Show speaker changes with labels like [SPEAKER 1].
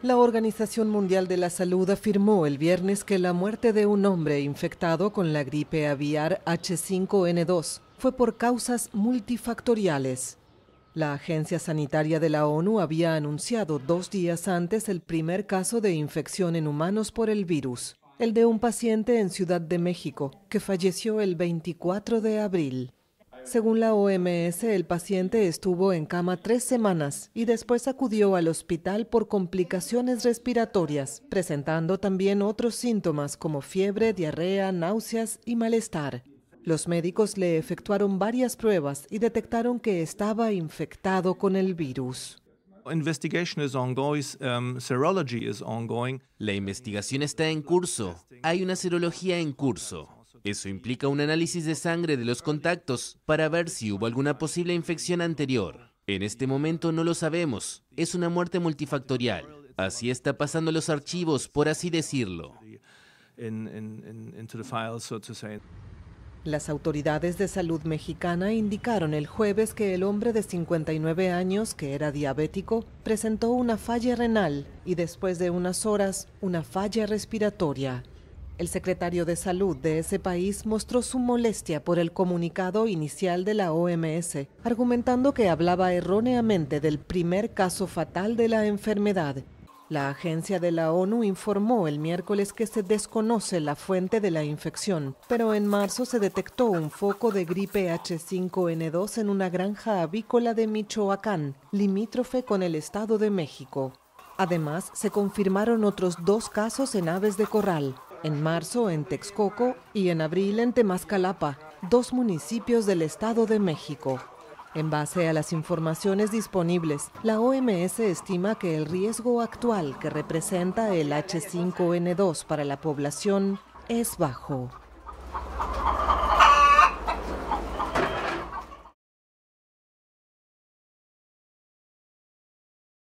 [SPEAKER 1] La Organización Mundial de la Salud afirmó el viernes que la muerte de un hombre infectado con la gripe aviar H5N2 fue por causas multifactoriales. La Agencia Sanitaria de la ONU había anunciado dos días antes el primer caso de infección en humanos por el virus, el de un paciente en Ciudad de México, que falleció el 24 de abril. Según la OMS, el paciente estuvo en cama tres semanas y después acudió al hospital por complicaciones respiratorias, presentando también otros síntomas como fiebre, diarrea, náuseas y malestar. Los médicos le efectuaron varias pruebas y detectaron que estaba infectado con el virus.
[SPEAKER 2] Um, la investigación está en curso. Hay una serología en curso. Eso implica un análisis de sangre de los contactos para ver si hubo alguna posible infección anterior. En este momento no lo sabemos. Es una muerte multifactorial. Así está pasando los archivos, por así decirlo.
[SPEAKER 1] Las autoridades de salud mexicana indicaron el jueves que el hombre de 59 años, que era diabético, presentó una falla renal y después de unas horas una falla respiratoria. El secretario de Salud de ese país mostró su molestia por el comunicado inicial de la OMS, argumentando que hablaba erróneamente del primer caso fatal de la enfermedad. La agencia de la ONU informó el miércoles que se desconoce la fuente de la infección, pero en marzo se detectó un foco de gripe H5N2 en una granja avícola de Michoacán, limítrofe con el Estado de México. Además, se confirmaron otros dos casos en aves de corral en marzo en Texcoco y en abril en Temascalapa, dos municipios del Estado de México. En base a las informaciones disponibles, la OMS estima que el riesgo actual que representa el H5N2 para la población es bajo.